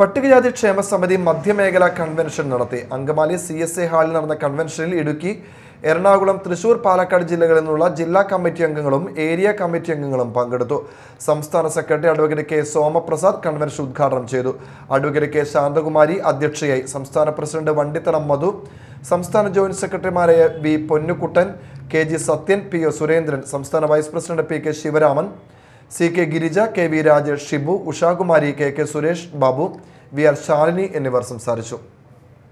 പട്ടികജാതി ക്ഷേമ സമിതി മധ്യമേഖലാ കൺവെൻഷൻ നടത്തി അങ്കമാലി സി എസ് എ ഹാളിൽ നടന്ന കൺവെൻഷനിൽ ഇടുക്കി എറണാകുളം തൃശൂർ പാലക്കാട് ജില്ലകളിൽ നിന്നുള്ള ജില്ലാ കമ്മിറ്റി അംഗങ്ങളും ഏരിയ കമ്മിറ്റി അംഗങ്ങളും പങ്കെടുത്തു സംസ്ഥാന secretary advocate K Somaprasad convention ഉദ്ഘാടനം ചെയ്തു അഡ്വക്കേറ്റ് കെ ശാന്തകുമാരി അധ്യക്ഷയായി സംസ്ഥാന പ്രസിഡന്റ് വണ്ടിത്തണം മധു സംസ്ഥാന ജോയിന്റ് സെക്രട്ടറിമാരായ V Ponnukuttan K G Sathyan P O Surendran സംസ്ഥാന vice president P K Sivaraman C K Girija K V Rajesh Shibu Ushakumari K K Suresh Babu V R Shalini എന്നിവർ സംസാരിച്ചു